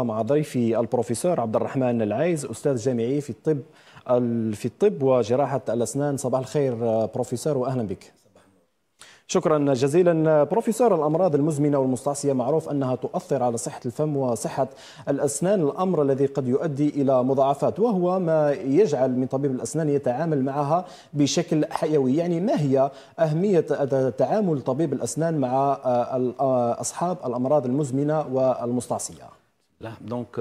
مع ضيفي البروفيسور عبد الرحمن العايز استاذ جامعي في الطب في الطب وجراحه الاسنان صباح الخير بروفيسور واهلا بك شكرا جزيلا بروفيسور الامراض المزمنه والمستعصيه معروف انها تؤثر على صحه الفم وصحه الاسنان الامر الذي قد يؤدي الى مضاعفات وهو ما يجعل من طبيب الاسنان يتعامل معها بشكل حيوي يعني ما هي اهميه تعامل طبيب الاسنان مع اصحاب الامراض المزمنه والمستعصيه لا دونك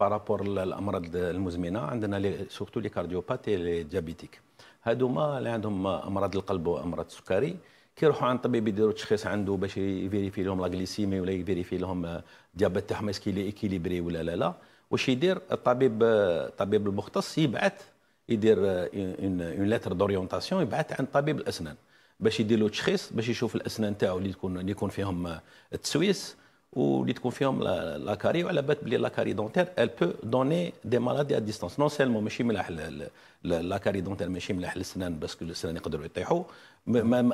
بارابور الامراض المزمنه عندنا سورتو لي كارديوباتي لي ديابيتيك هادوما اللي عندهم امراض القلب وامراض السكري كيروحوا عند الطبيب يديروا تشخيص عنده باش يفيريفي لهم لا غليسيمي ولا يفيريفي لهم الديابيت آه، تاعهم اسكي لي اكيليبري ولا لا لا واش يدير الطبيب الطبيب آه، المختص يبعث يدير اون لتر دوريونتاسيون يبعث عند طبيب الاسنان باش يدير له تشخيص باش يشوف الاسنان تاعو اللي تكون اللي يكون فيهم آه، التسويس واللي تكون فيهم لاكاري وعلى بالك بلي لاكاري دونتير ال بو دوني دي مالادي ا ديستونس نون سيلمون ماشي ملاح لاكاري دونتير ماشي ملاح للسنان باسكو السنان يقدروا يطيحوا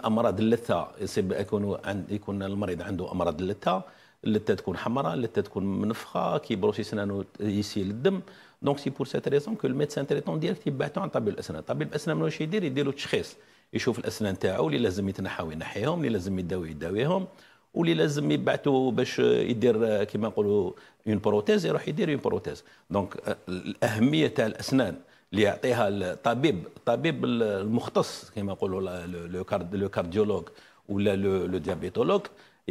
امراض اللثه يكون يكون المريض عنده امراض اللثه اللثه تكون حمراء اللثه تكون منفخه كيبروسي سنانه يسيل الدم دونك سي بور سيت ريزون كو الميدسان تريتون ديالك تيبعتو عن طبيب الاسنان طبيب الاسنان واش يدير يدير له تشخيص يشوف الاسنان تاعو اللي لازم يتنحاو ينحيهم اللي لازم يداوي يداويهم واللي لازم يبعثوا باش يدير كما نقولوا اون بروتيز يروح يدير اون بروتيز دونك الاهميه تاع الاسنان اللي يعطيها الطبيب الطبيب المختص كما نقولوا لو كارديولوج ولا لو ديابيتولوج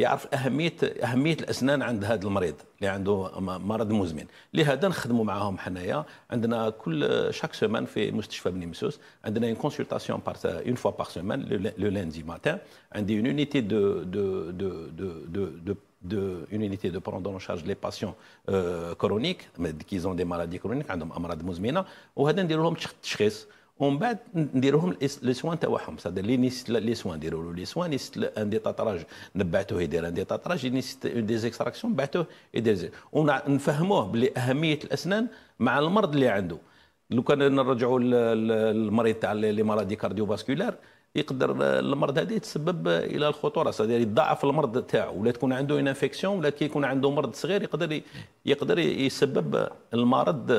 يعرف اهميه اهميه الاسنان عند هذا المريض اللي عنده مرض مزمن لهذا نخدموا معاهم حنايا عندنا كل شاك سيمان في مستشفى بني مسوس عندنا اون كونسلطاسيون بار اون فوا بار سيمان لو لاندي ماتان عندي اون يونيتي دو دو دو دو دو de une unité de prendre en charge les patients euh, chroniques qui ont des maladies chroniques عندهم امراض مزمنه وهذا ندير لهم تشخيص ومن بعد نديروهم لي سوان تاعهم سادير لي نيست لي سوان نديروا له لي سوان نيست ان دي تاتراج نبعثوه يدير ان دي تاتراج نيست دي زيكستراكسيون نبعثوه يدير ونفهموه بلي اهميه الاسنان مع المرض اللي عنده لو كان نرجعوا للمريض تاع لي مالادي كارديو فاسكولار يقدر المرض هذا يتسبب الى الخطوره صدير يضعف المرض تاعو ولا تكون عنده ان انفكسيون ولا كي يكون عنده مرض صغير يقدر يقدر يسبب المرض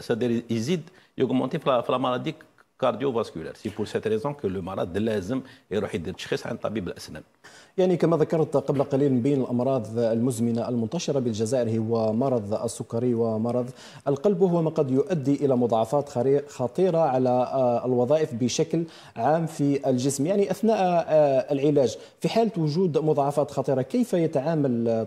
صدير يزيد يوغمونتي في لا مالادي كارديوفاسكولار سي بور سيت ريزون كو لو مرض لازم يروح يدير تشخيص عند طبيب الاسنان يعني كما ذكرت قبل قليل من بين الامراض المزمنه المنتشره بالجزائر هو مرض السكري ومرض القلب وهو ما قد يؤدي الى مضاعفات خطيره على آه، الوظائف بشكل عام في الجسم يعني اثناء آه، العلاج في حاله وجود مضاعفات خطيره كيف يتعامل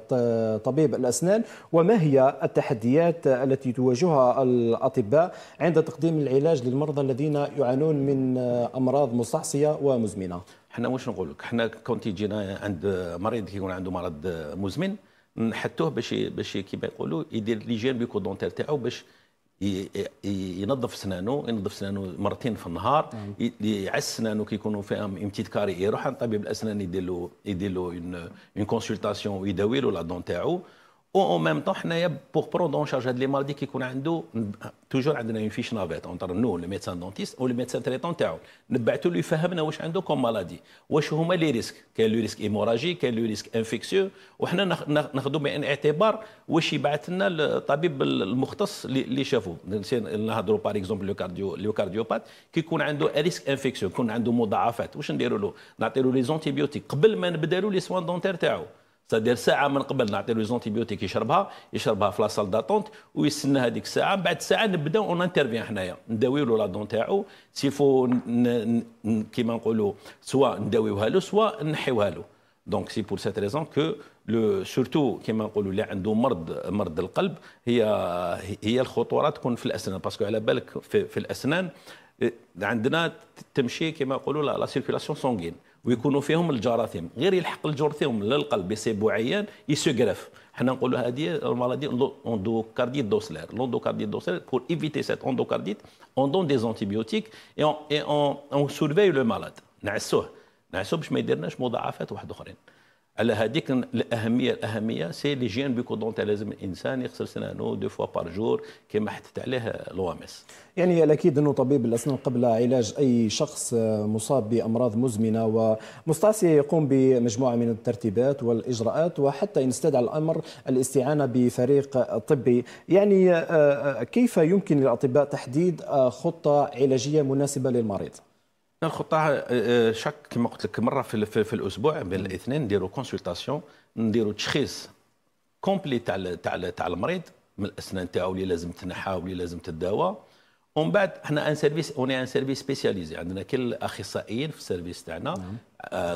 طبيب الاسنان وما هي التحديات التي تواجهها الاطباء عند تقديم العلاج للمرضى الذين يعانون من آه، امراض مستعصيه ومزمنه حنا واش نقول لك حنا كون تيجينا عند مريض كيكون عنده مرض مزمن نحتوه باش باش كيما يقولوا يدير ليجين بيكودونتير تاعو باش ينظف سنانه ينظف سنانه مرتين في النهار نعم. يعس سنانه كيكونوا فيهم امتيت كاري يروح عند طبيب الاسنان يدير له يدير له اون كونسلطاسيون ويداوي له لا دون تاعو او اون ميم طون حنايا بوغ بروند اون شارج هاد لي مالدي كيكون عنده توجور عندنا اون فيش نافيت اونتر نو لو ميدسان دونتيست او لو ميدسان تريتون تاعو نبعثو له يفهمنا واش عنده كوم مالادي واش هما لي ريسك كاين لو ريسك ايموراجي كاين لو ريسك انفيكسيو وحنا ناخذو بعين الاعتبار واش يبعث لنا الطبيب المختص اللي شافو نهضرو باغ اكزومبل لو كارديو لو كارديوبات كيكون عنده ريسك انفيكسيو يكون عنده مضاعفات واش نديرو له نعطيو له لي زونتيبيوتيك قبل ما نبدا له لي سوان دونتير تاعو تدير ساعه من قبل نعطي له زونتيبيوتيك يشربها يشربها في لاصال داتونت ويستنى هذيك الساعه بعد ساعه نبداو اون انترفيان حنايا نداويو له لا دون تاعو سيفو كيما نقولوا سوا نداويوها له سوا نحيوها له دونك سي بور سيت ريزون كو لو سورتو كيما نقولوا اللي عنده مرض مرض القلب هي هي الخطوره تكون في الاسنان باسكو على بالك في, في الاسنان عندنا تمشي كيما نقولوا لا سيركيلاسيون سونغين ويكونوا فيهم الجراثيم غير يلحق الجرثوم للقلب بسبب عيان يسوغرف حنا نقولوا هذه المالادي اندوكارديت دوسلير لوندوكارديت دوسلير بور ايفيتي سيت كارديت اون دون دي زونتيبيوتيك اي اون اون سورفي لو مالاد نعسوه نعسوه باش ما يديرناش مضاعفات واحد اخرين على هذيك الاهميه الاهميه سي لي جين دونت لازم الانسان يغسل سنانه دو فوا بار جور كما حثت عليه لوامس يعني الاكيد انه طبيب الاسنان قبل علاج اي شخص مصاب بامراض مزمنه ومستعصي يقوم بمجموعه من الترتيبات والاجراءات وحتى ان استدعى الامر الاستعانه بفريق طبي يعني آه، آه، كيف يمكن للاطباء تحديد خطه علاجيه مناسبه للمريض الخطه آه، شاك كما قلت لك مره في, في الاسبوع بين الاثنين نديروا كونسلتاسيون نديروا تشخيص كومبلي تاع تاع تاع المريض من الاسنان تاعو اللي لازم تنحى واللي لازم تداوى ومن بعد احنا ان سيرفيس اوني ان سيرفيس سبيسياليزي عندنا كل الاخصائيين في السيرفيس تاعنا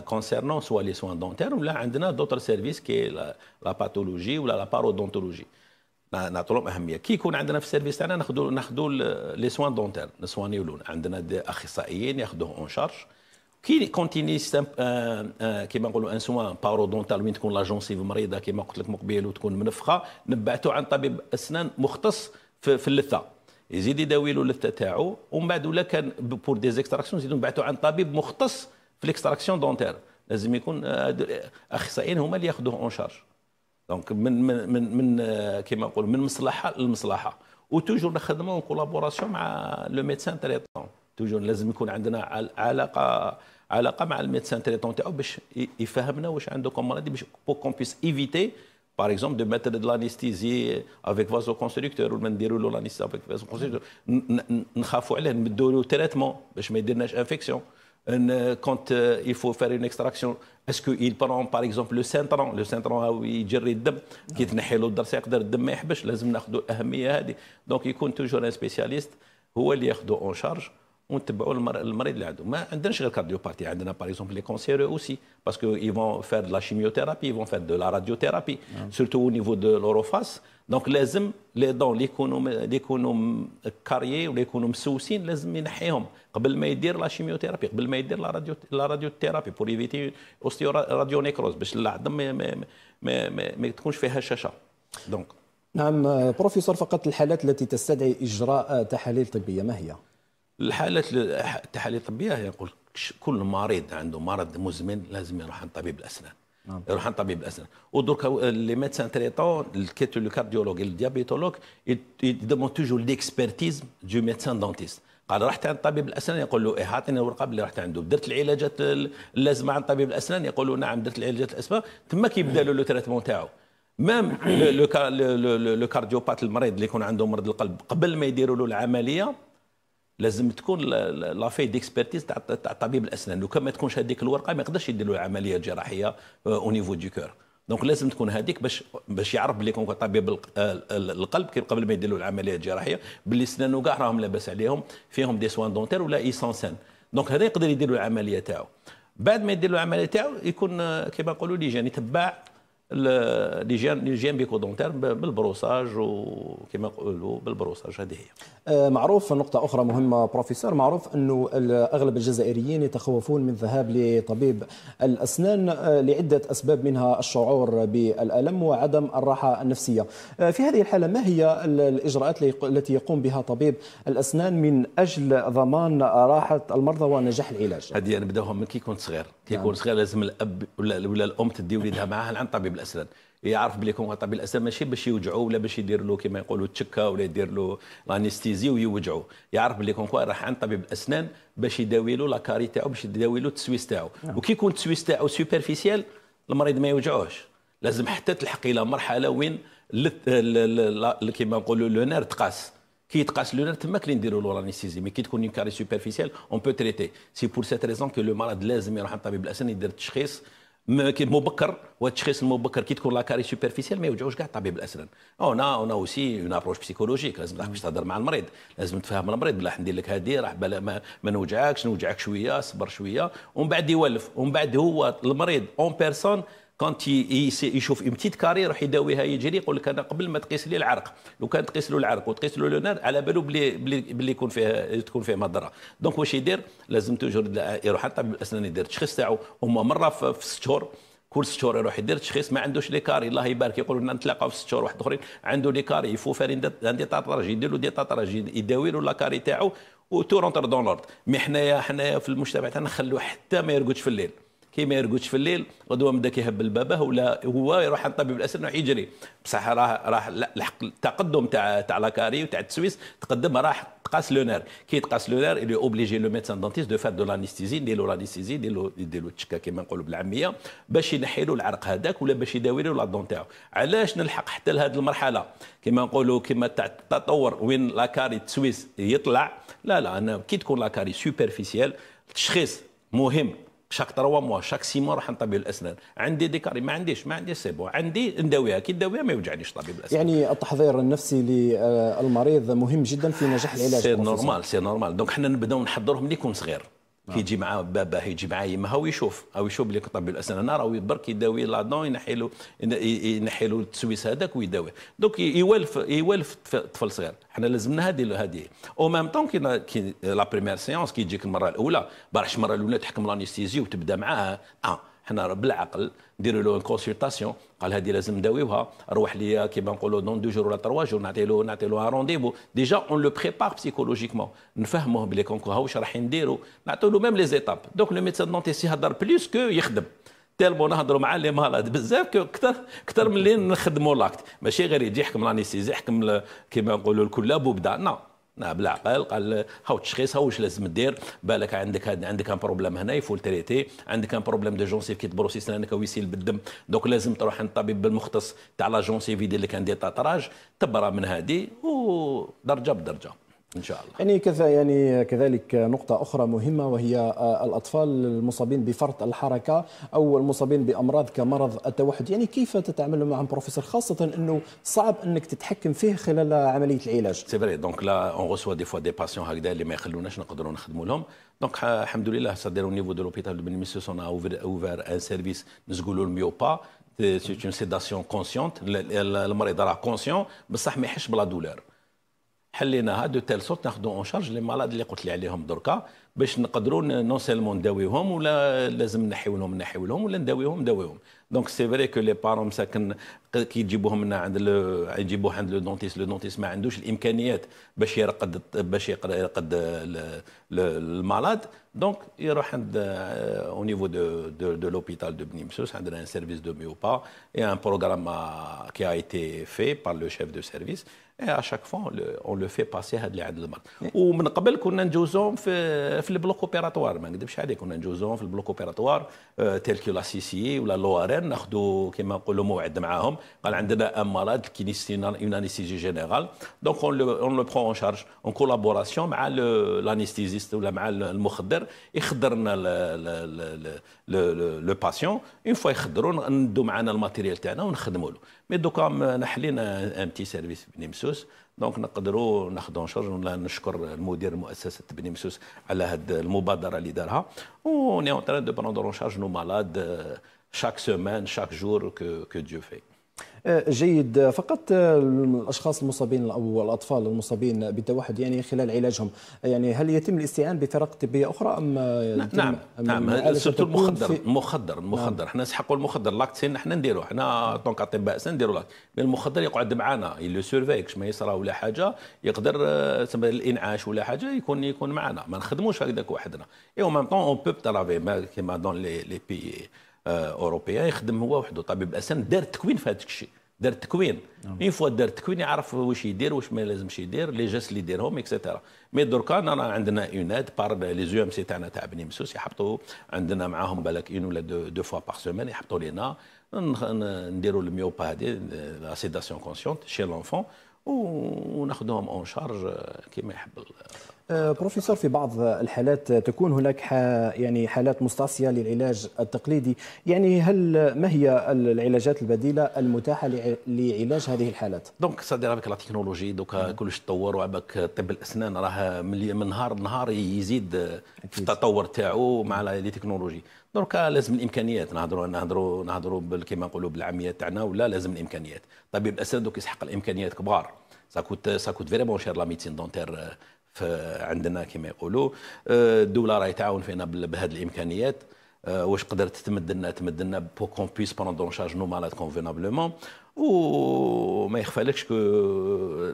كونسيرنون سوا لي سوان دونتير ولا عندنا دوتر سيرفيس كي لا باثولوجي ولا لا بارودونتولوجي نعطوا لهم اهميه كي يكون عندنا في السيرفيس تاعنا ناخذوا ناخذوا لي سوان دونتير نسوانيو لون عندنا دي اخصائيين ياخذوه اون شارج كي كونتيني سيستم آه، آه، كيما نقولوا ان سوان بارو دونتال وين تكون لاجونسيف مريضه كيما قلت لك مقبل وتكون منفخه نبعثوا عند طبيب اسنان مختص في, في اللثه يزيد يداوي له اللثه تاعو ومن بعد ولا كان بور دي زيكستراكسيون نزيدوا نبعثوا عند طبيب مختص في الاكستراكسيون دونتير لازم يكون آه، اخصائيين هما اللي ياخذوه اون شارج دونك من من من آه، كيما نقولوا من مصلحه لمصلحه وتوجور نخدموا ان كولابوراسيون مع لو ميدسان تريتون توجور لازم يكون عندنا علاقه علاقه مع الميدسان تريتون تاعو باش يفهمنا واش عندكم مرض باش بوك كون بيس ايفيتي باغ اكزومبل دو ميتر دو لانيستيزي افيك فازو كونستركتور ولا نديرو لو لانستيزي افيك فازو كونستركتور نخافوا عليه نمدوا له تريتمون باش ما يديرناش انفكسيون une, euh, quand euh, il faut faire une extraction est-ce qu'ils prend par exemple le سنترون لو سنترون يجري الدم كي تنحي له الضرس يقدر الدم ما يحبش لازم ناخذوا الاهميه هذه دونك يكون توجور ان سبيسياليست هو اللي ياخذه اون شارج ونتبعوا المريض اللي عنده ما عندناش غير كارديوباتي عندنا باغ اكزومبل لي كونسيرو اوسي باسكو اي فون فير لا شيميوثيرابي يفون فير دو لا راديوثيرابي سورتو او نيفو دو لوروفاس دونك لازم لي دون اللي يكونوا اللي يكونوا كاريي ولا يكونوا مسوسين لازم ينحيهم قبل ما يدير لا شيميوثيرابي قبل ما يدير لا راديو لا راديوثيرابي بور ايفيتي اوستيو راديو نيكروز باش العظم ما ما ما, ما تكونش فيها شاشه دونك نعم بروفيسور آه، فقط الحالات التي تستدعي اجراء آه، تحاليل طبيه ما هي؟ الحالات التحاليل الطبيه يقول كل مريض عنده مرض مزمن لازم يروح عند طبيب الاسنان نعم. يروح عند طبيب الاسنان ودرك لي ميدسان تريتون لو كارديولوج الديابيتولوج يدمون توجور ليكسبرتيز دو ميدسان دونتيست قال رحت عند طبيب الاسنان يقول له ايه اعطيني الورقه اللي رحت عنده درت العلاجات اللازمه عند طبيب الاسنان يقول له نعم درت العلاجات الاسباب تما كيبدا له لو تريتمون تاعو ميم لو كارديوبات المريض اللي يكون عنده مرض القلب قبل ما يديروا له العمليه لازم تكون لافي ديكسبرتيز تاع طبيب الاسنان لو كان ما تكونش هذيك الورقه ما يقدرش يدير له عمليه جراحيه او نيفو دو كور دونك لازم تكون هذيك باش باش يعرف بلي كون طبيب آه، القلب قبل ما يدير له العمليه الجراحيه باللي سنانه كاع راهم لاباس عليهم فيهم دي سوان دونتير ولا اي سان دونك هذا يقدر يدير له العمليه تاعو بعد ما يدير له العمليه تاعو يكون آه، كما نقولوا لي جاني تباع ليجين بيكو بيكودونتير بالبروساج وكما نقولوا بالبروساج هذه هي. آه، معروف نقطة أخرى مهمة بروفيسور معروف أنه أغلب الجزائريين يتخوفون من الذهاب لطبيب الأسنان آه، لعدة أسباب منها الشعور بالألم وعدم الراحة النفسية آه، في هذه الحالة ما هي الإجراءات التي يقوم بها طبيب الأسنان من أجل ضمان راحة المرضى ونجاح العلاج هذه أنا بداهم من كي كنت صغير كي نعم. كنت صغير لازم الأب ولا, الأم تدي وليدها معها لعند طبيب بالاسنان يعرف بلي كون طبيب الاسنان ماشي باش يوجعوا ولا باش يدير له كما يقولوا تشكه ولا يدير له انستيزي ويوجعوا يعرف بلي كون راح عند طبيب الاسنان باش يداوي له لاكاري تاعو باش يداوي له التسويس تاعو نعم. وكي يكون التسويس تاعو سوبرفيسيال المريض ما يوجعوش لازم حتى تلحق الى مرحله وين كيما نقولوا لو نير تقاس كي يتقاس لو نير تما كي نديروا له لانيستيزي مي كي تكون كاري سوبرفيسيال اون بو تريتي سي بور سيت ريزون كو لو مرض لازم يروح عند طبيب الاسنان يدير التشخيص مبكر والتشخيص المبكر كي تكون لاكاري سوبرفيسيال ما يوجعوش كاع طبيب الاسنان اون اون اوسي اون ابروش بسيكولوجيك لازم تعرف تهضر مع المريض لازم تفهم المريض بلا ندير لك هذه راح بلا ما, ما نوجعكش نوجعك شويه صبر شويه ومن بعد يولف ومن بعد هو المريض اون بيرسون كانت يشوف تيت كاري يروح يداويها يجري يقول لك انا قبل ما تقيس لي العرق لو كان تقيس له العرق وتقيس له لونار على بالو بلي بلي, بلي يكون فيه تكون فيه مضره دونك واش يدير لازم توجور يروح حتى الاسنان يدير التشخيص تاعو هما مره في ست شهور كل ست شهور يروح يدير تشخيص ما عندوش لي كاري الله يبارك يقولوا لنا نتلاقاو في ست شهور واحد اخرين عنده لي كاري فارين عندي طاطراج يدير له دي طاطراج يداوي له لا كاري تاعو وتو رونتر دون لورد مي حنايا حنايا في المجتمع تاعنا نخلو حتى ما يرقدش في الليل كي ما يرقدش في الليل غدوه بدا كيهبل باباه ولا هو يروح عند طبيب الاسنان يجري بصح راه راه الحق التقدم تاع تاع لاكاري وتاع التسويس تقدم راه تقاس لونير كي تقاس لونير اللي اوبليجي لو ميدسان دونتيست دو فات دو لانستيزي نديرو لانستيزي نديرو نديرو تشكا كيما نقولوا بالعاميه باش ينحي له العرق هذاك ولا باش يداوي له الدون تاعو علاش نلحق حتى لهذه المرحله كيما نقولوا كيما تاع التطور وين لاكاري التسويس يطلع لا لا انا كي تكون لاكاري سوبرفيسيال التشخيص مهم شاك تروا موا شاك سي موا راح نطبيب الاسنان عندي ديكاري ما عنديش ما عنديش سيبو عندي نداويها كي نداويها ما يوجعنيش طبيب الاسنان يعني التحضير النفسي للمريض آه، مهم جدا في نجاح العلاج سي نورمال سي نورمال دونك حنا نبداو نحضرهم ليكون صغير كيجي نعم. معاه بابا يجي معاه يما هو يشوف هو يشوف اللي طبيب الاسنان انا راهو برك يداوي لا دون ينحي له ينحي له التسويس هذاك ويداوي دونك يوالف يوالف طفل صغير حنا لازمنا هذه هذه او ميم طون كي لا بريمير سيونس كي تجيك المره الاولى برح المره الاولى تحكم لانيستيزي وتبدا معاها اه حنا بالعقل نديروا له كونسلطاسيون قال هذه لازم نداويوها روح ليا كيما نقولوا دون دو جور ولا تروا جور نعطي له نعطي له رونديفو ديجا اون لو بريبار بسيكولوجيكمون نفهموه بلي كونكو ها واش رايحين نديروا نعطيو له ميم لي زيتاب دونك لو ميدسان دونتيس يهضر بليس كو يخدم تالمو نهضروا مع لي مالاد بزاف كثر كثر من اللي نخدموا لاكت ماشي غير يجي يحكم لانيسيز يحكم كيما نقولوا الكلاب وبدا لا نعم، بالعقل قال هاو التشخيص هاو واش لازم دير بالك عندك عندك ان بروبليم هنا يفول تريتي عندك ان بروبليم دو جونسيف كي تبروسي سنانك ويسيل بالدم دونك لازم تروح عند الطبيب بالمختص تاع لا جونسيف يدير لك ان ديتاتراج تبرى من هذه ودرجه بدرجه ان شاء الله يعني كذا يعني كذلك نقطه اخرى مهمه وهي آه، الاطفال المصابين بفرط الحركه او المصابين بامراض كمرض التوحد يعني كيف تتعامل معهم بروفيسور خاصه انه صعب انك تتحكم فيه خلال عمليه العلاج سي فري دونك لا اون ريسوا دي فوا دي باسيون هكذا اللي ما يخلوناش نقدروا نخدموا لهم دونك الحمد لله صدروا نيفو دو لوبيتال دو ميسيوس اون اوفر ان سيرفيس نزقولوا الميوبا سي اون سيداسيون كونسيونت المريض راه كونسيون بصح ما يحش بلا دولار حليناها دو تيل سورت ناخذوا اون شارج لي مالاد اللي قلت لي عليهم دركا باش نقدروا نون سيلمون نداويهم ولا لازم لهم نحيو لهم ولا نداويهم نداويهم دونك سي فري كو لي بارون مساكن كي يجيبوهم لنا عند يجيبوه عند لو دونتيس لو دونتيس ما عندوش الامكانيات باش يرقد باش يقدر يرقد المالاد دونك يروح عند او نيفو دو دو, دو لوبيتال دو بني مسوس عندنا ان سيرفيس دو ميوبا اي ان بروغرام كي ايتي في بار لو شيف دو سيرفيس اي chaque شاك فوا اون لو في باسي هاد اللي عند المرض ومن قبل كنا ندوزوهم في في البلوك اوبيراتوار ما نكذبش عليك كنا ندوزوهم في البلوك اوبيراتوار تيل كو لا سي سي ولا لو ار ان ناخذوا كما نقولوا موعد معاهم قال عندنا ان مالاد كينيستينا اون انستيزي جينيرال دونك اون لو اون لو برون اون شارج اون كولابوراسيون مع لانستيزيست ولا مع المخدر يخدر لنا لو باسيون اون فوا يخدروا ندو معنا الماتيريال تاعنا ونخدموا له مي دوكا حلينا ان بتي سيرفيس بنمسو مسوس دونك نقدروا ناخذ ان شارج ولا نشكر المدير مؤسسه بني مسوس على هاد المبادره اللي دارها وني اون تران دو بروندر اون شارج نو مالاد شاك سيمين شاك جور كو كو ديو في آه، جيد فقط آه، الاشخاص المصابين او الاطفال المصابين بالتوحد يعني خلال علاجهم يعني هل يتم الاستعانه بفرق طبيه اخرى ام آه، نعم،, نعم أم نعم سيرتو المخدر المخدر المخدر نعم. نسحقوا المخدر لاكتين احنا نديروا احنا طونك اطباء نديرو المخدر يقعد معنا لو سيرفيك ما يصرى ولا حاجه يقدر تسمى الانعاش ولا حاجه يكون يكون معنا ما نخدموش هكذاك وحدنا اي اون ميم طون اون بوب ترافي كيما دون لي بي آه، اوروبيه يخدم هو وحده طبيب اسنان دار تكوين في هذاك الشيء دار تكوين اون نعم. فوا دار تكوين يعرف واش يدير واش ما لازمش يدير لي جيست اللي يديرهم اكسيتيرا مي دركا انا عندنا اوناد بار لي زو ام سي تاعنا تاع بني مسوس يحطوا عندنا معاهم بالك اون ولا دو, دو فوا باغ سومان يحطوا لينا نديروا الميوبا هذه لا سيداسيون كونسيونت شي لونفون وناخذهم اون شارج كيما يحب آه، بروفيسور في بعض الحالات تكون هناك يعني حالات مستعصيه للعلاج التقليدي يعني هل ما هي العلاجات البديله المتاحه لعلاج هذه الحالات دونك سادي راك لا تكنولوجي دوكا نعم. كلش تطور وعبك طب الاسنان راه من نهار لنهار يزيد في التطور تاعو مع لي تكنولوجي دونك لازم الامكانيات نهضروا نهضروا نهضروا كيما نقولوا بالعاميه تاعنا ولا لازم الامكانيات طبيب الاسنان دوك يسحق الامكانيات كبار ساكوت ساكوت سا فريمون شير لا ميديسين دونتير عندنا كما يقولوا آه، الدوله راهي تعاون فينا بهذه الامكانيات آه، واش قدرت تمد لنا تمد لنا بو كون بيس بروندر شارج نو مالاد كونفينابلومون وما يخفالكش كو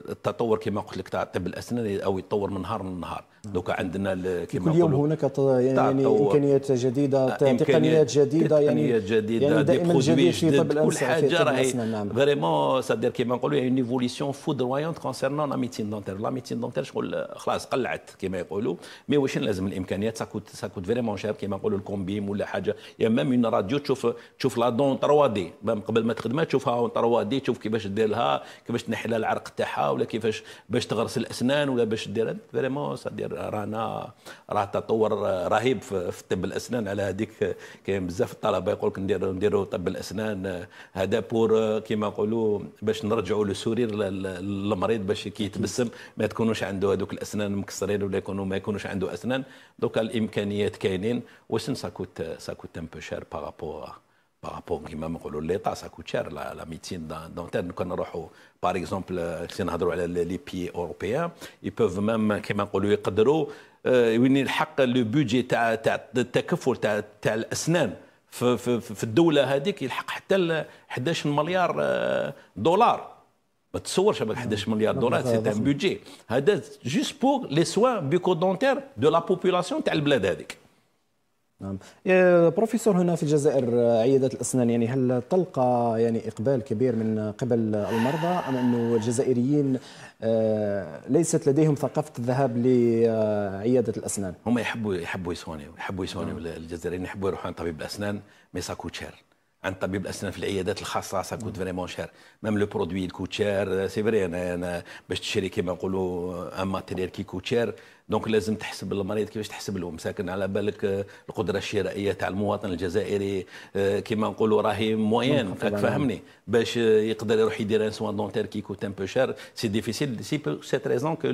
التطور كما قلت لك تاع طب الاسنان او يتطور من نهار من نهار دوكا عندنا كل يوم هناك يعني امكانيات جديده آه، تقنيات جديده يعني تقنيات جديده يعني دائما جديد في طب الاسنان كل حاجه راهي فريمون سادير نعم. كيما نقولوا يعني ايفوليسيون فودرويونت كونسيرنون لا ميتين دونتير لا ميتين دونتير شغل خلاص قلعت كيما يقولوا مي واش لازم الامكانيات ساكوت ساكوت فريمون شير كيما نقولوا الكومبيم ولا حاجه يا ميم اون راديو تشوف تشوف لا دون 3 دي قبل ما تخدمها تشوفها 3 الخطوات دي تشوف كيفاش دير لها كيفاش تنحي لها العرق تاعها ولا كيفاش باش تغرس الاسنان ولا باش دير فريمون دير رانا راه تطور رهيب في طب الاسنان على هذيك كاين بزاف الطلبه يقول لك نديروا نديروا طب الاسنان هذا بور كيما نقولوا باش نرجعوا للسرير للمريض باش كي يتبسم ما تكونوش عنده هذوك الاسنان مكسرين ولا يكونوا ما يكونوش عنده اسنان دوكا الامكانيات كاينين وسن ساكوت ساكوت ان بو شير بارابور بارابور كيما نقولوا ليطا سا كوتشير لا, لا ميتين دونتيرن كون نروحوا باغ اكزومبل سي نهضروا على لي بي اوروبيان اي بوف ميم كيما نقولوا يقدروا وين الحق لو بودجي تاع تاع التكفل تاع تاع الاسنان في, في, في الدوله هذيك يلحق حتى 11 مليار دولار ما تصورش 11 مليار دولار سي ان بودجي هذا جوست بور لي سوان بيكودونتير دو لا بوبولاسيون تاع البلاد هذيك نعم بروفيسور هنا في الجزائر عيادة الأسنان يعني هل تلقى يعني إقبال كبير من قبل المرضى أم أنه الجزائريين آه، ليست لديهم ثقافة الذهاب لعيادة الأسنان هم يحبوا يحبوا يسونيو يحبوا يسونيو نعم. الجزائريين يحبوا يروحوا عند طبيب الأسنان مي سا شير عند طبيب الاسنان في العيادات الخاصه سا كوت فريمون شير ميم لو برودوي الكوتشير سي فري انا باش تشري كيما نقولوا ان ماتيريال كي كوتشير دونك لازم تحسب المريض كيفاش تحسب له مساكن على بالك آه، القدره الشرائيه تاع المواطن الجزائري آه، كيما نقولوا راهي موين فاهمني باش آه، يقدر يروح يدير ان سوان دونتير كي كوت ان بو شير سي ديفيسيل سي بو سيت ريزون كو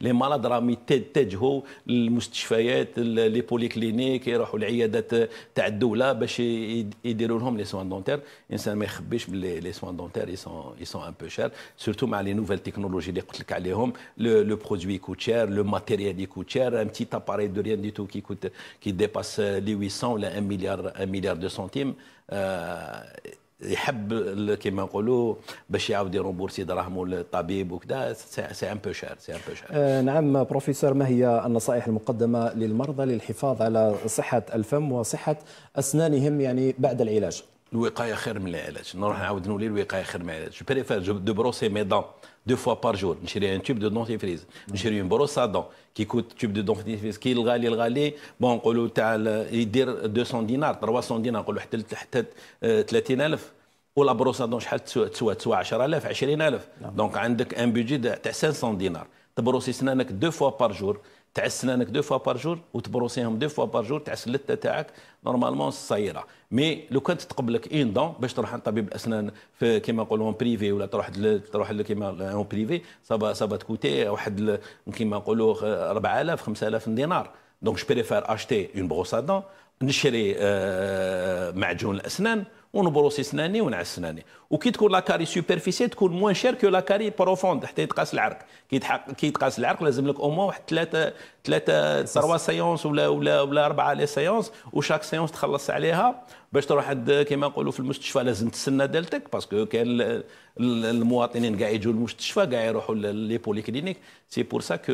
لي مالاد راهم يتجهوا للمستشفيات لي بولي كلينيك يروحوا العيادات تاع الدوله باش يديروا لهم لي سوان دونتير الانسان ما يخبيش باللي لي سوان دونتير اي سون ان بو شير سورتو مع لي نوفيل تكنولوجي اللي قلت لك عليهم لو برودوي كوت شير لو ماتيريال qui coûte cher, un petit appareil de rien du tout qui, coûte, qui dépasse euh, les 800 ou 1 milliard, 1 milliard de centimes. Euh, يحب كيما نقولوا باش يعاود يرومبورسي دراهمو للطبيب وكذا سي ان بو شير سي ان بو شير نعم بروفيسور ما هي النصائح المقدمه للمرضى للحفاظ على صحه الفم وصحه اسنانهم يعني بعد العلاج؟ الوقايه خير من العلاج نروح نعاود نولي الوقايه خير من العلاج جو بريفير دو بروسي مي دون دو فوا بار جور نشري ان تيوب دو دونتيفريز نشري اون بروس دون كي كوت تيوب دو دونتيفريز كي الغالي الغالي بون نقولوا تاع يدير 200 دينار 300 دينار نقولوا حتى حتى 30000 آه، ولا بروسا دون شحال تسوى تسوى 10000 20000 دونك عندك ان بيجي تاع 500 دينار تبروسي سنانك دو فوا بار جور تعس سنانك دو فوا بار جور وتبروسيهم دو فوا بار جور تعس اللثه تاعك نورمالمون صايره مي لو كان تتقبلك اين دون باش تروح عند طبيب الاسنان في كيما نقولوا بريفي ولا تروح دل... تروح كيما اون بريفي سافا سافا تكوتي واحد كيما نقولوا 4000 5000 دينار دونك جو بريفير اشتي اون بروس ا دون نشري آه، معجون الاسنان ونبروسي سناني ونعس سناني وكي تكون لاكاري سوبرفيسي تكون موان شير كو لاكاري بروفوند حتى يتقاس العرق كي كي يتقاس العرق لازم لك اوموا واحد ثلاثه ثلاثه تروا سيونس ولا ولا ولا اربعه لي سيونس وشاك سيونس تخلص عليها باش تروح كما نقولوا في المستشفى لازم تسنى دالتك باسكو كان المواطنين كاع يجوا المستشفى كاع يروحوا لي كلينيك سي بور سا كو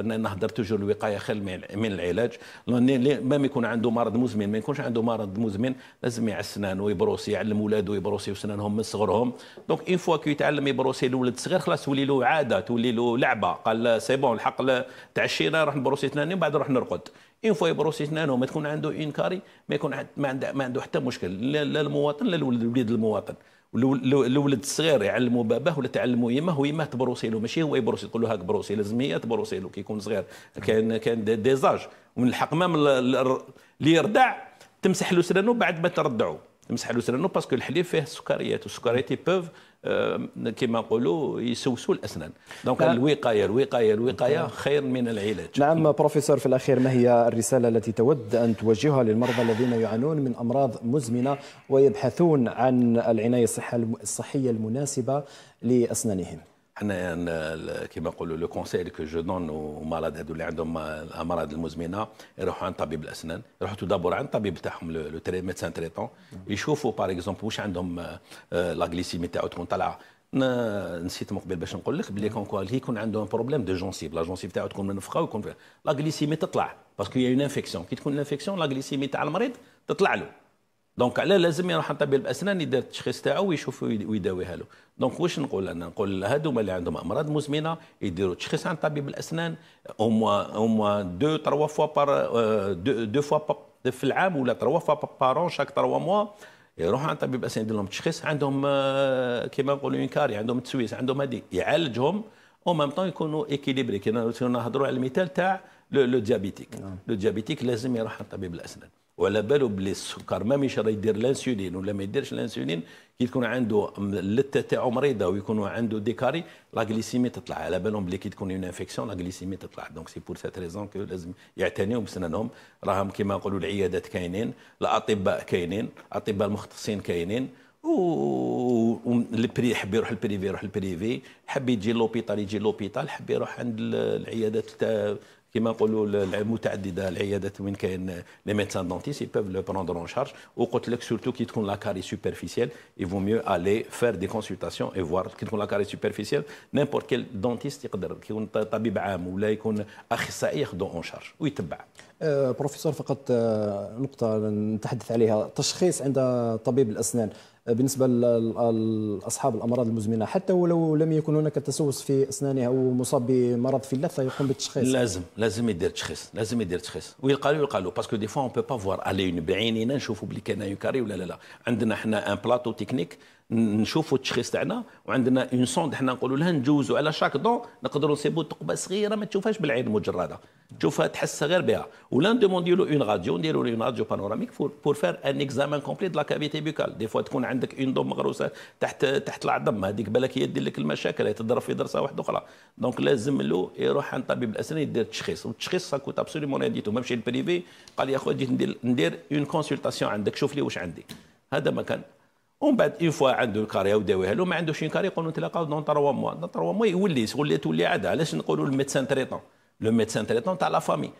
انا نهضر توجور الوقايه خير من العلاج ميم يكون عنده مرض مزمن ما يكونش عنده مرض مزمن لازم يعسنان ويبروسي يعلم ولاده يبروسي سنانهم من صغرهم دونك اون فوا كي يتعلم يبروسي الولد الصغير خلاص تولي له عاده تولي له لعبه قال سي بون الحق تعشينا نروح نبروسي سناني وبعد نروح نرقد اون فوا بروسيسنا انه ما تكون عنده انكاري ما يكون ما عنده ما عنده حتى مشكل لا المواطن لا الولد الوليد المواطن الولد الصغير يعلمه باباه ولا تعلموا يماه ويماه له ماشي هو يبروسي تقول له هاك بروسي لازم هي له كي يكون صغير كان كان ديزاج ومن الحق مام اللي يرضع تمسح له سنانه بعد ما تردعوا نمسح الوسر لانه باسكو الحليب فيه السكريات والسكريات بوف آه، كما نقولوا يسوسوا الاسنان دونك نعم. الوقايه الوقايه الوقايه نعم. خير من العلاج نعم بروفيسور في الاخير ما هي الرساله التي تود ان توجهها للمرضى الذين يعانون من امراض مزمنه ويبحثون عن العنايه الصحيه المناسبه لاسنانهم انا كيما كما نقولوا لو كونسيل كو جو دون مالاد هذو اللي عندهم الامراض المزمنه يروحوا عند طبيب الاسنان يروحوا تو دابور عند الطبيب تاعهم لو تري ميدسان تريتون يشوفوا باغ اكزومبل واش عندهم لا آه، غليسيمي تاعو تكون طالعه نسيت من قبل باش نقول لك بلي كونكوال يكون عندهم بروبليم دو جونسيف لا جونسيف تاعو تكون منفخه ويكون لا غليسيمي تطلع باسكو يا اون انفيكسيون كي تكون انفيكسيون لا غليسيمي تاع المريض تطلع له دونك علاه لازم يروح طبيب الاسنان يدير التشخيص تاعو ويشوف ويداويها له دونك واش نقول انا نقول هذوما اللي عندهم امراض مزمنه يديروا تشخيص عند طبيب الاسنان هما هما دو تروا فوا بار دو, دو فوا في العام ولا تروا فوا بارون شاك تروا موا يروح عند طبيب الاسنان يدير لهم تشخيص عندهم آه، كيما نقولوا ينكاري عندهم تسويس عندهم هذه يعالجهم او ميم طون يكونوا ايكيليبري كنا نهضروا على المثال تاع لو ديابيتيك لو ديابيتيك لازم يروح عند طبيب الاسنان وعلى بالو بلي السكر ما مش راه يدير لانسولين ولا ما يديرش لانسولين كي تكون عنده اللثه تاعو مريضه ويكون عنده ديكاري لا غليسيمي تطلع على بالهم بلي كي تكون اون انفيكسيون لا غليسيمي تطلع دونك سي بور سات ريزون كو لازم يعتنيوا بسنانهم راهم كيما نقولوا العيادات كاينين الاطباء كاينين الاطباء المختصين كاينين و اللي حب يروح البريفي يروح البريفي حب يجي لوبيتال يجي لوبيتال حب يروح عند العيادات كما نقولوا المتعدده العيادات وين كاين لي دونتيس دونتيست بوف لو بروندر اون شارج وقلت لك سورتو كي تكون لا كاري سوبرفيسيال يفو ميو الي فير دي كونسلتاسيون اي فوار كي تكون لا كاري سوبرفيسيال نيمبورت كيل دونتيست يقدر يكون طبيب عام ولا يكون اخصائي ياخذ اون شارج ويتبع بروفيسور فقط euh، نقطة نتحدث عليها تشخيص عند طبيب الأسنان بالنسبه لاصحاب الامراض المزمنه حتى ولو لم يكن هناك تسوس في اسنانه او مصاب بمرض في اللثه يقوم بالتشخيص لازم لازم يدير تشخيص لازم يدير تشخيص ويلقى له يلقى له باسكو دي فوا اون بو با فوار على بعينينا نشوفوا بلي كان يكاري ولا لا لا عندنا حنا ان بلاطو تكنيك نشوفوا التشخيص تاعنا وعندنا اون سوند حنا نقولوا لها نجوزوا على شاك دون نقدروا نصيبوا ثقبه صغيره ما تشوفهاش بالعين المجرده تشوفها تحسها غير بها ولا نديموندي له اون راديو نديروا له اون راديو بانوراميك بور فار ان اكزامان كومبلي دو لا كافيتي بيكال دي فوا تكون عندك اون دوم مغروسه تحت تحت العظم هذيك بالك هي دير لك المشاكل هي تضرب في درسه واحده اخرى دونك لازم له يروح عند طبيب الاسنان يدير التشخيص والتشخيص ساكوت ابسوليمون ريديتو ما مشي للبريفي قال يا خويا جيت ندير ندير اون كونسلطاسيون عندك شوف لي واش عندي هذا ما كان ومن بعد اون فوا عنده الكاريه وداويها له ما عندوش كاري يقولوا نتلاقاو دون تروا موا دون تروا موا يولي شغل تولي عاده علاش نقولوا الميدسان تريتون لو ميدسان تريتون تاع لا فامي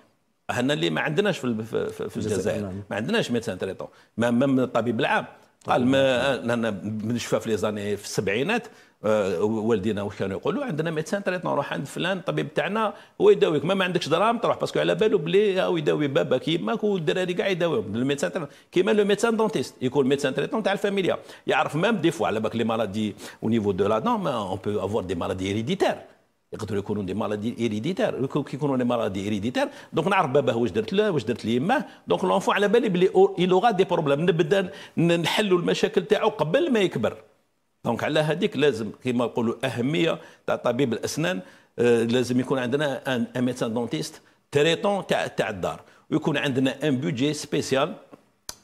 هنا اللي ما عندناش في, في الجزائر ما عندناش ميدسان تريتون ما من الطبيب العام قال ما انا نشفى في لي زاني في السبعينات آه، والدينا واش كانوا يقولوا عندنا ميدسان تريتون روح عند فلان الطبيب تاعنا هو يداويك ما, ما عندكش دراهم تروح باسكو على بالو بلي هاو يداوي بابا كيماك والدراري كاع يداويهم الميدسان كيما لو ميدسان دونتيست يكون ميدسان تريتون تاع الفاميليا يعرف ميم دي فوا على بالك لي مالادي او نيفو دو لا دون اون بو افوار دي مالادي هيريديتير يقدروا يكونوا دي مالادي هيريديتير كيكونوا دي مالادي هيريديتير دونك نعرف باباه واش درت له واش درت ليماه دونك لونفون على بالي بلي لوغا دي بروبليم نبدا نحلوا المشاكل تاعو قبل ما يكبر دونك على هذيك لازم كما نقولوا اهميه تاع طبيب الاسنان آه، لازم يكون عندنا ان ميدسان دونتيست تريتون تاع تاع الدار ويكون عندنا ان بودجي سبيسيال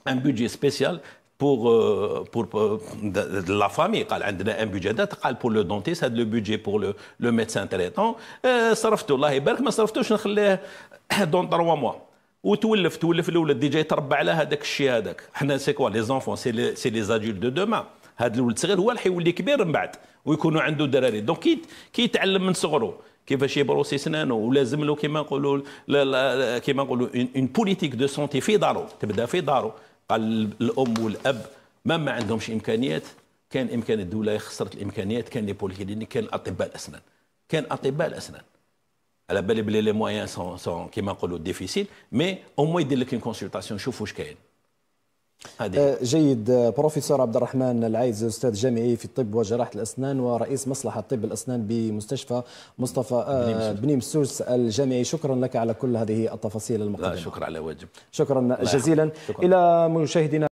ان بودجي سبيسيال بور بور لا فامي قال عندنا ان بودجي قال بور لو دونتيست هذا لو بودجي بور لو لو تريتون صرفته الله يبارك ما صرفتوش نخليه دون 3 موا وتولف تولف الولد ديجا يتربى على هذاك الشيء هذاك حنا سي كوا لي زونفون سي لي زادول دو دومان هذا الولد الصغير هو اللي حيولي كبير من بعد ويكونوا عنده دراري دونك كيتعلم من صغره كيفاش يبروسي سنانه ولازم له كما نقولوا كما نقولوا اون بوليتيك دو سونتي في دارو تبدا في دارو قال الام والاب ما ما عندهمش امكانيات كان امكان الدوله خسرت الامكانيات كان لي بوليكلينيك كان اطباء الاسنان كان اطباء الاسنان على بالي بلي لي موايان سون كيما نقولوا ديفيسيل مي او موان يدير لك اون كونسلطاسيون شوف واش كاين هذه. آه، جيد آه، بروفيسور عبد الرحمن العايز استاذ جامعي في الطب وجراحه الاسنان ورئيس مصلحه طب الاسنان بمستشفى مصطفى آه، بن مسوس الجامعي شكرا لك على كل هذه التفاصيل المقدمه شكرا على واجب شكرا جزيلا شكرا. الى مشاهدينا